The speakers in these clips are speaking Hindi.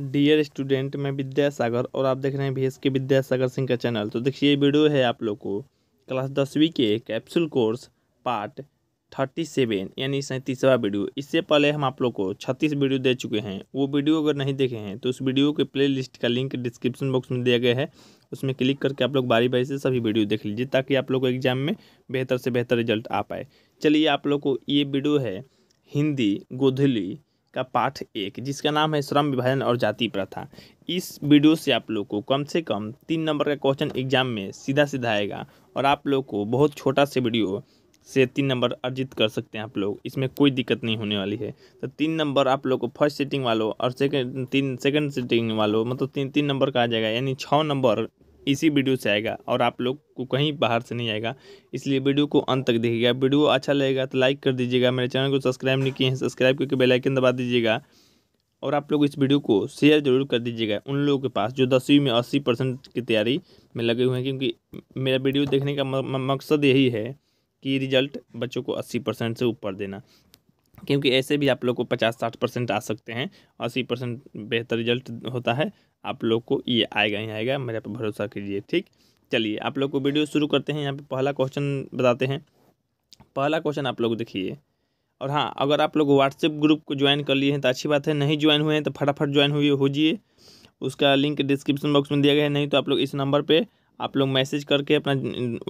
डियर स्टूडेंट मैं विद्यासागर और आप देख रहे हैं भीएस के विद्यासागर सिंह का चैनल तो देखिए ये वीडियो है आप लोग को क्लास दसवीं के capsule course part thirty seven यानी सैंतीसवा वीडियो इससे पहले हम आप लोग को छत्तीस वीडियो दे चुके हैं वो वीडियो अगर नहीं देखे हैं तो उस वीडियो के प्ले का लिंक डिस्क्रिप्शन बॉक्स में दिया गया है उसमें क्लिक करके आप लोग बारी बारी से सभी वीडियो देख लीजिए ताकि आप लोग को एग्जाम में बेहतर से बेहतर रिजल्ट आ पाए चलिए आप लोग को ये वीडियो है हिंदी गोधली का पाठ एक जिसका नाम है श्रम विभाजन और जाति प्रथा इस वीडियो से आप लोग को कम से कम तीन नंबर का क्वेश्चन एग्जाम में सीधा सीधा आएगा और आप लोग को बहुत छोटा से वीडियो से तीन नंबर अर्जित कर सकते हैं आप लोग इसमें कोई दिक्कत नहीं होने वाली है तो तीन नंबर आप लोग को फर्स्ट सीटिंग वालों और सेकेंड तीन सेकेंड सीटिंग वालों मतलब तीन तीन नंबर का आ जाएगा यानी छः नंबर इसी वीडियो से आएगा और आप लोग को कहीं बाहर से नहीं आएगा इसलिए वीडियो को अंत तक देखिएगा वीडियो अच्छा लगेगा तो लाइक कर दीजिएगा मेरे चैनल को सब्सक्राइब नहीं किए हैं सब्सक्राइब करके बेलाइकन दबा दीजिएगा और आप लोग इस वीडियो को शेयर जरूर कर दीजिएगा उन लोगों के पास जो दसवीं में अस्सी परसेंट की तैयारी में लगे हुए हैं क्योंकि मेरा वीडियो देखने का मकसद यही है कि रिजल्ट बच्चों को अस्सी परसेंट से ऊपर देना क्योंकि ऐसे भी आप लोग को पचास साठ परसेंट आ सकते हैं अस्सी परसेंट बेहतर रिजल्ट होता है आप लोग को ये आएगा ही आएगा मेरे पर भरोसा कीजिए ठीक चलिए आप लोग को वीडियो शुरू करते हैं यहाँ पे पहला क्वेश्चन बताते हैं पहला क्वेश्चन आप लोग देखिए और हाँ अगर आप लोग व्हाट्सएप ग्रुप को ज्वाइन कर लिए हैं तो अच्छी बात है नहीं ज्वाइन हुए हैं तो फटाफट ज्वाइन हुए हो जाइए उसका लिंक डिस्क्रिप्शन बॉक्स में दिया गया है नहीं तो आप लोग इस नंबर पर आप लोग मैसेज करके अपना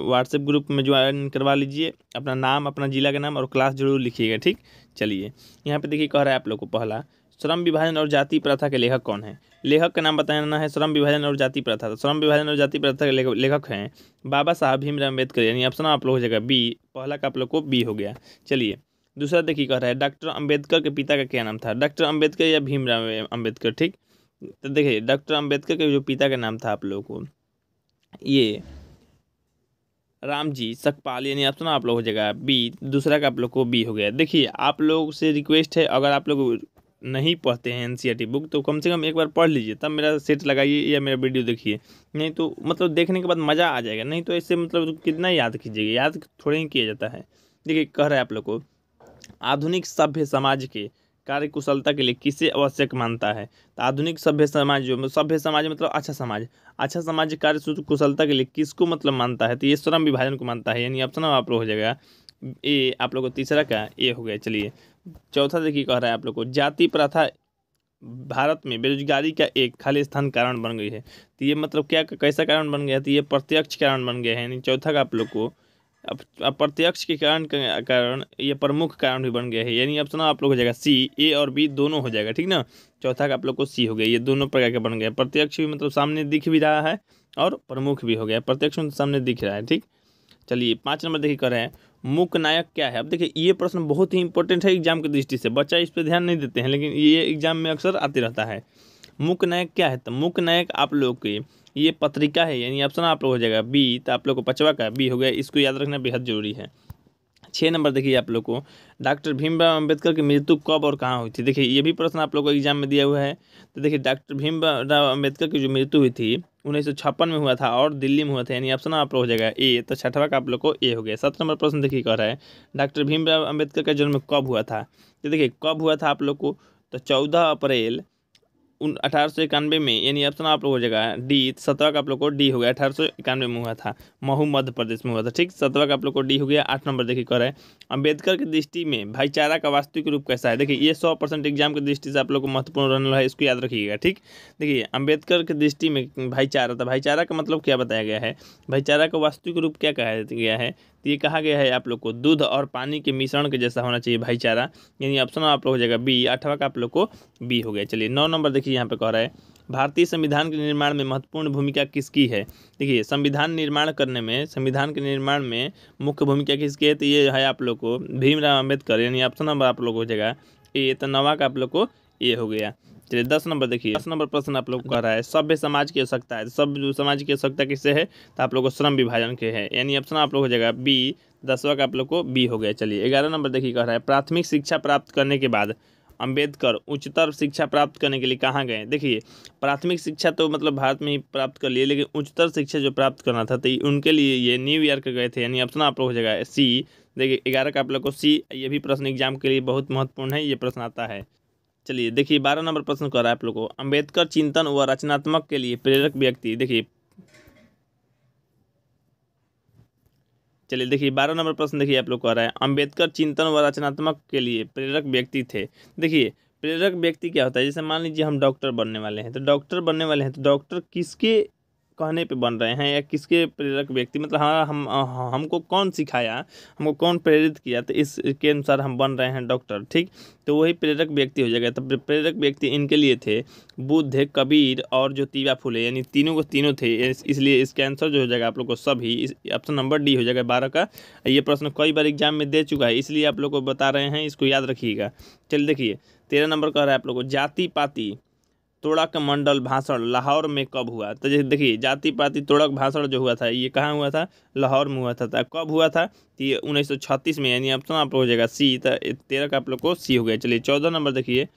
व्हाट्सएप ग्रुप में ज्वाइन करवा लीजिए अपना नाम अपना ज़िला का नाम और क्लास जरूर लिखिएगा ठीक चलिए यहाँ पे देखिए कह रहा है आप लोग को पहला श्रम विभाजन और जाति प्रथा के लेखक कौन है लेखक का नाम बताना है श्रम विभाजन और जाति प्रथा तो श्रम विभाजन और जाति प्रथा के लेखक हैं बाबा साहब भीमराव अम्बेडकर यानी ऑप्शन आप लोग हो जाएगा बी पहला का आप लोग को बी हो गया चलिए दूसरा देखिए कह रहा है डॉक्टर अम्बेडकर के पिता का क्या नाम था डॉक्टर अम्बेडकर या भीमराव अम्बेडकर ठीक तो देखिए डॉक्टर अम्बेडकर के जो पिता का नाम था आप लोगों को ये राम जी सकपाल यानी आप सुना आप लोग हो जाएगा बी दूसरा का आप लोग को बी हो गया देखिए आप लोग से रिक्वेस्ट है अगर आप लोग नहीं पढ़ते हैं एन बुक e तो कम से कम एक बार पढ़ लीजिए तब मेरा सेट लगाइए या मेरा वीडियो देखिए नहीं तो मतलब देखने के बाद मज़ा आ जाएगा नहीं तो ऐसे मतलब तो कितना याद कीजिएगा याद थोड़े ही किया जाता है देखिए कह रहा है आप लोग को आधुनिक सभ्य समाज के कार्य कुशलता के लिए किसे आवश्यक मानता है तो आधुनिक सभ्य समाज जो सभ्य समाज मतलब अच्छा समाज अच्छा समाज कार्य कुशलता के लिए किसको मतलब मानता है तो ये श्रम विभाजन को मानता है यानी ऑप्शन आप लोग हो जाएगा ए आप लोग को तीसरा का ए हो गया चलिए चौथा देखिए कह रहा है आप लोग को जाति प्रथा भारत में बेरोजगारी का एक खाली स्थान कारण बन गई है तो ये मतलब क्या कैसा कारण बन गया तो ये प्रत्यक्ष कारण बन गया है यानी चौथा का आप लोग को अप्रत्यक्ष के कारण कारण ये प्रमुख कारण भी बन गया है यानी ऑप्शन आप लोग हो जाएगा सी ए और बी दोनों हो जाएगा ठीक ना चौथा का आप लोग को सी हो गया ये दोनों प्रकार के बन गए प्रत्यक्ष भी मतलब सामने दिख भी रहा है और प्रमुख भी हो गया प्रत्यक्ष मतलब सामने दिख रहा है ठीक चलिए पाँच नंबर देखिए कर रहे हैं मुख नायक क्या है अब देखिए ये प्रश्न बहुत ही इंपॉर्टेंट है एग्जाम की दृष्टि से बच्चा इस पर ध्यान नहीं देते हैं लेकिन ये एग्जाम में अक्सर आते रहता है मुख नायक क्या है तो मुख नायक आप लोग के ये पत्रिका है यानी ऑप्शन आप लोग हो जाएगा बी तो आप लोग को पचवा का बी हो गया इसको याद रखना बेहद जरूरी है छः नंबर देखिए आप लोग को डॉक्टर भीमराव अंबेडकर की मृत्यु कब और कहाँ हुई थी देखिए ये भी प्रश्न आप लोग को एग्जाम में दिया हुआ है तो देखिए डॉक्टर भीमराव अंबेडकर की जो मृत्यु हुई थी उन्नीस में हुआ था और दिल्ली में हुआ था यानी ऑप्शन आप लोग हो जाएगा ए तो छठवा का आप लोग को ए हो गया सात नंबर प्रश्न देखिए कह रहा है डॉक्टर भीमराव अम्बेडकर का जन्म कब हुआ था तो देखिए कब हुआ था आप लोग को तो चौदह अप्रैल अठारह सौ इक्यानवे में यानी ऑप्शन तो आप लोग हो जाएगा डी सत्रह का आप लोग को डी हो गया अठारह सौ इक्यानवे में हुआ था महू मध्य प्रदेश में हुआ था ठीक सत्रह का आप लोग को डी हो गया आठ नंबर देखिए कर है अम्बेडकर की दृष्टि में भाईचारा का वास्तविक रूप कैसा है देखिए ये सौ परसेंट एग्जाम की दृष्टि से आप लोग को महत्वपूर्ण रहने वाला है इसको याद रखिएगा ठीक देखिए अम्बेडकर की दृष्टि में भाईचारा था भाईचारा का मतलब क्या बताया गया है भाईचारा का वास्तविक रूप क्या कहा गया है तो ये कहा गया है आप लोग को दूध और पानी के मिश्रण के जैसा होना चाहिए भाईचारा यानी ऑप्शन तो आप लोग हो जाएगा बी आठवा का आप लोग को बी हो गया चलिए नौ नंबर देखिए देखिए यहाँ पे कह रहा है भारतीय संविधान के निर्माण में महत्वपूर्ण भूमिका किसकी है देखिए संविधान निर्माण करने में संविधान के निर्माण में मुख्य भूमिका किसकी है तो ये है आप लोग को भीमराव अम्बेडकर यानी ऑप्शन नंबर आप लोग हो जाएगा ए तो नवा का आप लोग को ये हो गया चलिए दस नंबर देखिए दस नंबर प्रश्न आप लोग कह रहा है सभ्य समाज की आवश्यकता है सब समाज की आवश्यकता किससे है तो आप लोग को श्रम विभाजन के है यानी ऑप्शन आप लोग हो जाएगा बी दसवा का आप लोग को बी हो गया चलिए ग्यारह नंबर देखिए कह रहा है प्राथमिक शिक्षा प्राप्त करने के बाद अंबेडकर उच्चतर शिक्षा प्राप्त करने के लिए कहाँ गए देखिए प्राथमिक शिक्षा तो मतलब भारत में ही प्राप्त कर लिए लेकिन उच्चतर शिक्षा जो प्राप्त करना था तो उनके लिए ये न्यूयॉर्क गए थे यानी ऑप्शन आप लोग हो जाएगा सी देखिए ग्यारह का आप लोग को सी ये भी प्रश्न एग्जाम के लिए बहुत महत्वपूर्ण है ये प्रश्न आता है चलिए देखिए बारह नंबर प्रश्न कर रहा है आप लोग को अम्बेडकर चिंतन व रचनात्मक के लिए प्रेरक व्यक्ति देखिए चलिए देखिए बारह नंबर प्रश्न देखिए आप लोग कह रहा है अम्बेडकर चिंतन व रचनात्मक के लिए प्रेरक व्यक्ति थे देखिए प्रेरक व्यक्ति क्या होता है जैसे मान लीजिए हम डॉक्टर बनने वाले हैं तो डॉक्टर बनने वाले हैं तो डॉक्टर किसके कहने पे बन रहे हैं या किसके प्रेरक व्यक्ति मतलब हाँ हम हाँ, हमको कौन सिखाया हमको कौन प्रेरित किया तो इसके अनुसार हम बन रहे हैं डॉक्टर ठीक तो वही प्रेरक व्यक्ति हो जाएगा तो प्रेरक व्यक्ति इनके लिए थे बुद्ध कबीर और जो तीवा फूले यानी तीनों को तीनों थे इसलिए इसका आंसर जो हो जाएगा आप लोग को सभी ऑप्शन नंबर डी हो जाएगा बारह का ये प्रश्न कई बार एग्जाम में दे चुका है इसलिए आप लोग को बता रहे हैं इसको याद रखिएगा चलिए देखिए तेरह नंबर कह रहा है आप लोग को जाति पाति तोड़क मंडल भाषण लाहौर में कब हुआ तो जैसे देखिए जाति पाति तोड़क भाषण जो हुआ था ये कहाँ हुआ था लाहौर में हुआ था तो कब हुआ था तो उन्नीस सौ छत्तीस में यानी ऑप्शन तो आप लोग हो जाएगा सी तो तेरह का आप लोग को सी हो गया चलिए चौदह नंबर देखिए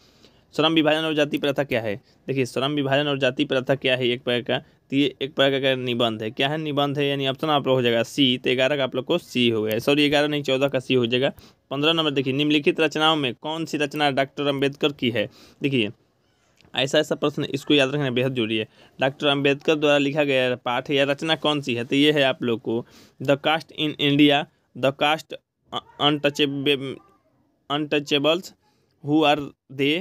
श्रम विभाजन और जाति प्रथा क्या है देखिए श्रम विभाजन और जाति प्रथा क्या है एक प्रकार का तो ये एक प्रकार का निबंध है क्या है निबंध है यानी ऑप्शन आप लोग हो जाएगा सी तो ग्यारह का आप लोग को सी हो गया सॉरी ग्यारह नहीं चौदह का सी हो जाएगा पंद्रह नंबर देखिए निम्नलिखित रचनाओं में कौन सी रचना डॉक्टर अम्बेडकर की है देखिए ऐसा ऐसा प्रश्न इसको याद रखना बेहद जरूरी है डॉक्टर अंबेडकर द्वारा लिखा गया पाठ या रचना कौन सी है तो ये है आप लोग को the caste in India the caste untouch untouchables who are they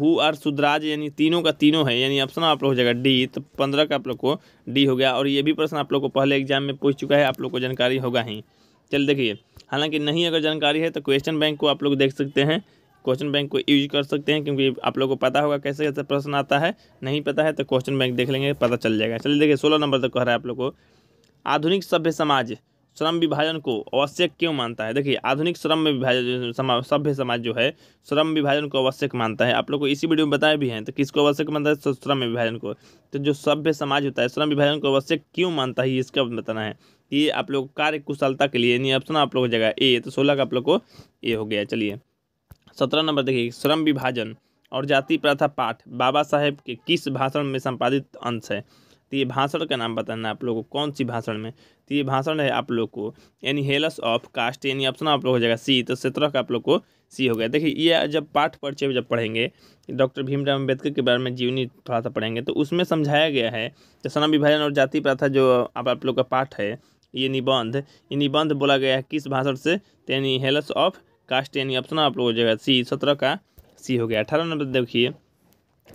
who are सुधराज यानी तीनों का तीनों है यानी ऑप्शन आप लोग हो जाएगा डी तो पंद्रह का आप लोग को डी हो गया और ये भी प्रश्न आप लोग को पहले एग्जाम में पूछ चुका है आप लोग को जानकारी होगा ही चल देखिए हालांकि नहीं अगर जानकारी है तो क्वेश्चन बैंक को आप लोग देख सकते हैं क्वेश्चन बैंक को यूज कर सकते हैं क्योंकि आप लोगों को पता होगा कैसे कैसे प्रश्न आता है नहीं पता है तो क्वेश्चन बैंक देख लेंगे पता चल जाएगा चलिए देखिए सोलह नंबर तक कह रहा है आप लोग को आधुनिक सभ्य समाज श्रम विभाजन को आवश्यक क्यों मानता है देखिए आधुनिक श्रम में विभाजन सभ्य समाज जो है श्रम विभाजन को आवश्यक मानता है आप लोग को इसी वीडियो में बताया भी हैं तो किसको आवश्यक मानता है श्रम विभाजन को तो जो सभ्य समाज होता है श्रम विभाजन को आवश्यक क्यों मानता है इसका बताना है ये आप लोग कार्य कुशलता के लिए नहीं ऑप्शन आप लोग जगह ए तो सोलह का आप लोग को ए हो गया चलिए सत्रह नंबर देखिए श्रम विभाजन और जाति प्रथा पाठ बाबा साहेब के किस भाषण में संपादित अंश है तो ये भाषण का नाम बताना आप लोगों को कौन सी भाषण में तो ये भाषण है आप लोग को यानी हेलस ऑफ कास्ट यानी ऑप्शन आप लोग हो जाएगा सी तो सत्रह का आप लोग को सी हो गया देखिए ये जब पाठ पर्चे जब पढ़ेंगे डॉक्टर भीमराव अम्बेडकर के बारे में जीवनी थोड़ा सा पढ़ेंगे तो उसमें समझाया गया है तो सना विभाजन और जाति प्रथा जो आप आप लोग का पाठ है ये निबंध ये निबंध बोला गया है किस भाषण से तो यानी हेलस ऑफ कास्ट यानी ऑप्शन आप लोग हो जाएगा सी सत्रह का सी हो गया अठारह नंबर देखिए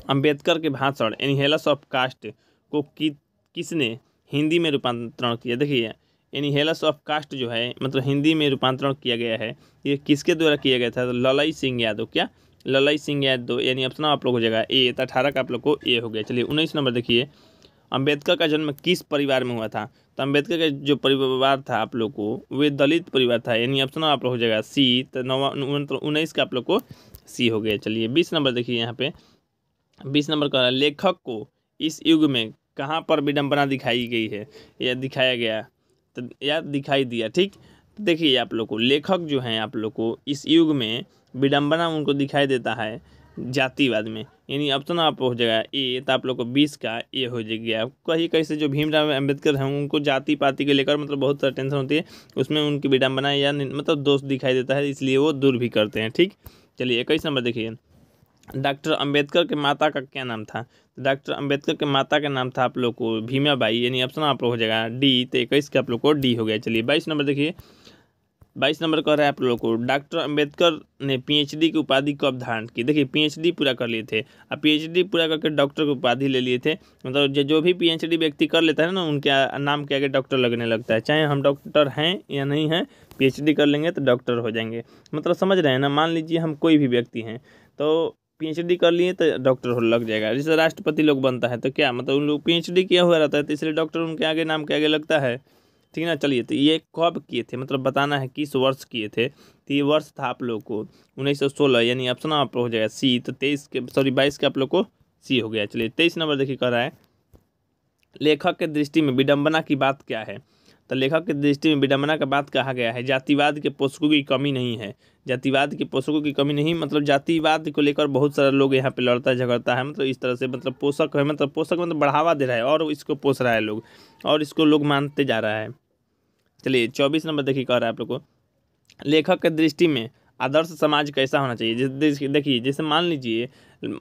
अंबेडकर के भाषण यानी हेलस ऑफ कास्ट को कि, किसने हिंदी में रूपांतरण किया देखिए यानी हेलस ऑफ कास्ट जो है मतलब हिंदी में रूपांतरण किया गया है ये किसके द्वारा किया गया था तो ललई सिंह यादव क्या ललई सिंह यादव यानी ऑप्शन आप लोग हो जाएगा ए तो अठारह का आप लोग को ए हो गया चलिए उन्नीस नंबर देखिए अंबेडकर का जन्म किस परिवार में हुआ था तो अंबेडकर का जो परिवार था आप लोग को वे दलित परिवार था यानी ऑप्शन आप लोग हो जाएगा सी तो नवा मतलब उन्नीस का आप लोग को सी हो गया चलिए बीस नंबर देखिए यहाँ पे बीस नंबर का लेखक को इस युग में कहाँ पर विडम्बना दिखाई गई है या दिखाया गया तो या दिखाई दिया ठीक तो देखिए आप लोग को लेखक जो हैं आप लोग को इस युग में विडम्बना उनको दिखाई देता है जातिवाद में यानी तो ना आप हो जाएगा ए तो आप लोग को बीस का ए हो जाएगा कहीं कहीं से जो भीमराव अम्बेडकर हैं उनको जाति पाति के लेकर मतलब बहुत सारा टेंशन होती है उसमें उनकी विडम्बना या मतलब दोस्त दिखाई देता है इसलिए वो दूर भी करते हैं ठीक चलिए इक्कीस नंबर देखिए डॉक्टर अंबेडकर के माता का क्या नाम था डॉक्टर अंबेडकर के माता का नाम था आप लोग को भीमा यानी ऑप्शन तो आप लोग हो जाएगा डी तो इक्कीस का आप लोग को डी हो गया चलिए बाईस नंबर देखिए बाईस नंबर कह रहे हैं आप लोगों को डॉक्टर अंबेडकर ने पीएचडी की उपाधि कब धारण की देखिए पीएचडी पूरा कर लिए थे अब पीएचडी पूरा करके डॉक्टर की उपाधि ले लिए थे मतलब तो जो भी पीएचडी व्यक्ति कर लेता है ना उनके नाम के आगे डॉक्टर लगने लगता है चाहे हम डॉक्टर हैं या नहीं हैं पी कर लेंगे तो डॉक्टर हो जाएंगे मतलब समझ रहे हैं ना मान लीजिए हम कोई भी व्यक्ति हैं तो पी कर लिए तो डॉक्टर हो लग जाएगा जैसे राष्ट्रपति लोग बनता है तो क्या मतलब उन लोग पी किया हुआ रहता है तो इसलिए डॉक्टर उनके आगे नाम के आगे लगता है ठीक है ना चलिए तो ये कब किए थे मतलब बताना है किस वर्ष किए थे तो ये वर्ष था आप लोग को उन्नीस सौ सोलह यानी ऑप्शन आप लोग हो जाएगा सी तो तेईस के सॉरी बाईस के आप लोग को सी हो गया चलिए तेईस नंबर देखिए कह रहा है लेखक के दृष्टि में विडम्बना की बात क्या है तो लेखक की दृष्टि में विडम्बना का बात कहा गया है जातिवाद के पोषकों की कमी नहीं है जातिवाद के पोषकों की कमी नहीं मतलब जातिवाद को लेकर बहुत सारे लोग यहाँ पे लड़ता झगड़ता है मतलब इस तरह से मतलब पोषक है मतलब पोषक मतलब बढ़ावा दे रहा है और इसको पोष रहा है लोग और इसको लोग मानते जा रहा है चलिए चौबीस नंबर देखिए कह रहा है आप लोग को लेखक के दृष्टि में आदर्श समाज कैसा होना चाहिए जैसे देखिए जैसे मान लीजिए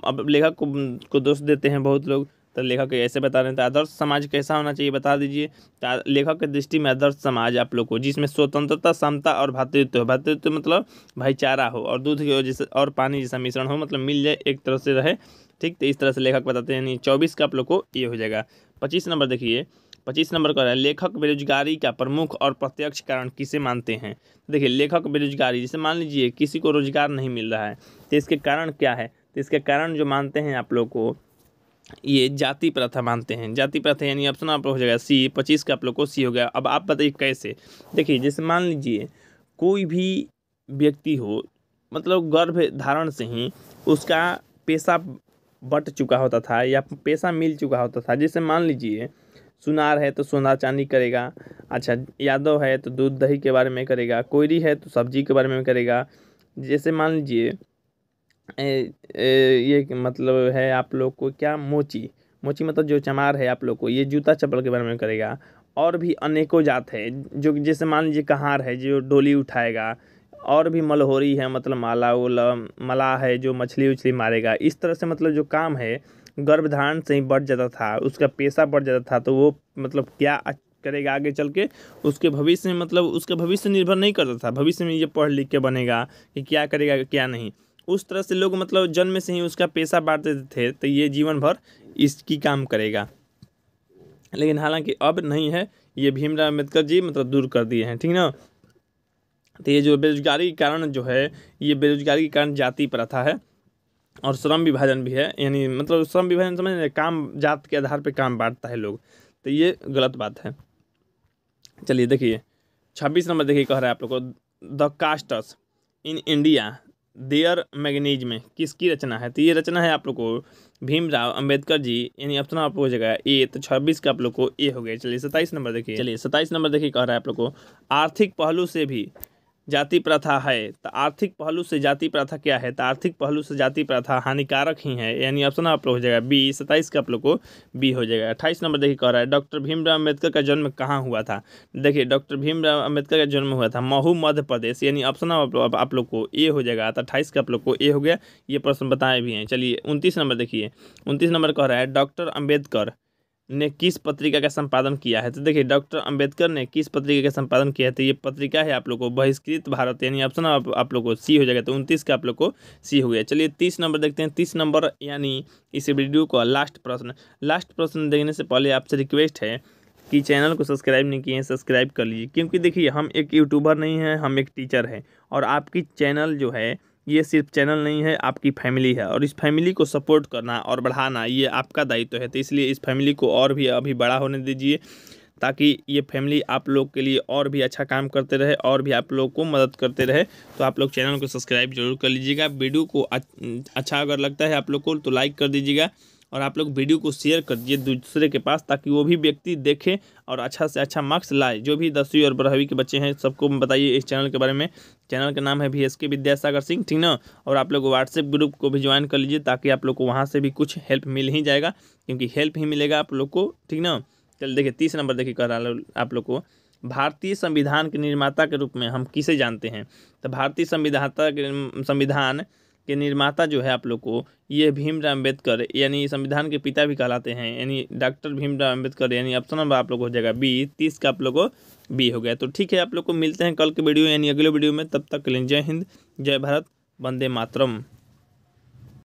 अब लेखक को को दोष देते हैं बहुत लोग तो लेखक ऐसे बता रहे हैं तो आदर्श समाज कैसा होना चाहिए बता दीजिए तो लेखक के दृष्टि में आदर्श समाज आप लोग को जिसमें स्वतंत्रता समता और भातृत्व हो भातृत्व मतलब भाईचारा हो और दूध की जैसे और पानी जैसा मिश्रण हो मतलब मिल जाए एक तरह से रहे ठीक तो इस तरह से लेखक बताते हैं यानी चौबीस का आप लोग को ये हो जाएगा पच्चीस नंबर देखिए पच्चीस नंबर कह रहे है लेखक बेरोजगारी का प्रमुख और प्रत्यक्ष कारण किसे मानते हैं तो देखिए लेखक बेरोजगारी जैसे मान लीजिए किसी को रोजगार नहीं मिल रहा है तो इसके कारण क्या है तो इसके कारण जो मानते हैं आप लोग को ये जाति प्रथा मानते हैं जाति प्रथा यानी ऑप्शन आप लोग हो जाएगा सी पच्चीस का आप लोग को सी हो गया अब आप बताइए कैसे देखिए जैसे मान लीजिए कोई भी व्यक्ति हो मतलब गर्भ धारण से ही उसका पैसा बट चुका होता था या पैसा मिल चुका होता था जैसे मान लीजिए सुनार है तो सोना चांदी करेगा अच्छा यादव है तो दूध दही के बारे में करेगा कोयरी है तो सब्जी के बारे में करेगा जैसे मान लीजिए ये मतलब है आप लोग को क्या मोची मोची मतलब जो चमार है आप लोग को ये जूता चप्पल के बारे में करेगा और भी अनेकों जात है जो जैसे मान लीजिए कहार है जो डोली उठाएगा और भी मलहोरी है मतलब माला उला मला है जो मछली उछली मारेगा इस तरह से मतलब जो काम है गर्भधारण से ही बढ़ जाता था उसका पैसा बढ़ जाता था तो वो मतलब क्या करेगा आगे चल के उसके भविष्य में मतलब उसका भविष्य निर्भर नहीं करता था भविष्य में ये पढ़ लिख के बनेगा कि क्या करेगा क्या नहीं उस तरह से लोग मतलब जन्म से ही उसका पेशा बांट देते थे तो ये जीवन भर इसकी काम करेगा लेकिन हालांकि अब नहीं है ये भीमराव अम्बेडकर जी मतलब दूर कर दिए हैं ठीक ना तो ये जो बेरोजगारी के कारण जो है ये बेरोजगारी के कारण जाति प्रथा है और श्रम विभाजन भी है यानी मतलब श्रम विभाजन समझ काम जात के आधार पर काम बांटता है लोग तो ये गलत बात है चलिए देखिए छब्बीस नंबर देखिए कह रहे हैं आप लोग को the castes in India their mechanism में किसकी रचना है तो ये रचना है आप लोग को भीमराव अंबेडकर जी यानी ऑप्शन आप लोग हो जाएगा ए तो छब्बीस का आप लोग को ए हो गया चलिए सत्ताईस नंबर देखिए चलिए सत्ताईस नंबर देखिए कह रहा है आप लोग को आर्थिक पहलू से भी जाति प्रथा है तो आर्थिक पहलू से जाति प्रथा क्या है तो आर्थिक पहलू से जाति प्रथा हानिकारक ही है यानी ऑप्शन आप लोग हो जाएगा बी सत्ताईस का आप लोग को बी हो जाएगा अट्ठाईस नंबर देखिए कह रहा है डॉक्टर भीमराव अम्बेडकर का जन्म कहाँ हुआ था देखिए डॉक्टर भीमराव अम्बेडकर का जन्म हुआ था महू मध्य प्रदेश यानी ऑप्शन आप लोग को ए हो जाएगा तो अट्ठाईस का आप लोग को ए हो गया ये प्रश्न बताए भी हैं चलिए उनतीस नंबर देखिए उनतीस नंबर कह रहा है डॉक्टर अम्बेडकर ने किस पत्रिका का संपादन किया है तो देखिए डॉक्टर अंबेडकर ने किस पत्रिका का संपादन किया है तो ये पत्रिका है आप लोग को बहिष्कृत भारत यानी ऑप्शन आप, आप लोग को सी हो जाएगा तो उनतीस का आप लोग को सी हो गया चलिए तीस नंबर देखते हैं तीस नंबर यानी इस वीडियो का लास्ट प्रश्न लास्ट प्रश्न देखने से पहले आपसे रिक्वेस्ट है कि चैनल को सब्सक्राइब नहीं किए हैं सब्सक्राइब कर लीजिए क्योंकि देखिए हम एक यूट्यूबर नहीं हैं हम एक टीचर हैं और आपकी चैनल जो है ये सिर्फ चैनल नहीं है आपकी फैमिली है और इस फैमिली को सपोर्ट करना और बढ़ाना ये आपका दायित्व तो है तो इसलिए इस फैमिली को और भी अभी बड़ा होने दीजिए ताकि ये फैमिली आप लोग के लिए और भी अच्छा काम करते रहे और भी आप लोग को मदद करते रहे तो आप लोग चैनल को सब्सक्राइब जरूर कर लीजिएगा वीडियो को अच्छा अगर लगता है आप लोग को तो लाइक कर दीजिएगा और आप लोग वीडियो को शेयर कर दिए दूसरे के पास ताकि वो भी व्यक्ति देखे और अच्छा से अच्छा मार्क्स लाए जो भी दसवीं और बारहवीं के बच्चे हैं सबको बताइए इस चैनल के बारे में चैनल का नाम है भी एस के विद्यासागर सिंह ठीक ना और आप लोग व्हाट्सएप ग्रुप को भी ज्वाइन कर लीजिए ताकि आप लोग को वहाँ से भी कुछ हेल्प मिल ही जाएगा क्योंकि हेल्प ही मिलेगा आप लोग को ठीक ना चल देखिए तीस नंबर देखिए कर रहा आप लोग को भारतीय संविधान के निर्माता के रूप में हम किसे जानते हैं तो भारतीय संविधाता संविधान के निर्माता जो है आप लोग को ये भीमराव अम्बेडकर यानी संविधान के पिता भी कहलाते हैं यानी डॉक्टर भीमराव अम्बेडकर यानी ऑप्शन नंबर आप लोग हो जाएगा बी तीस का आप लोग को बी हो गया तो ठीक है आप लोग को मिलते हैं कल के वीडियो यानी अगले वीडियो में तब तक के लिए जय हिंद जय भारत वंदे मातरम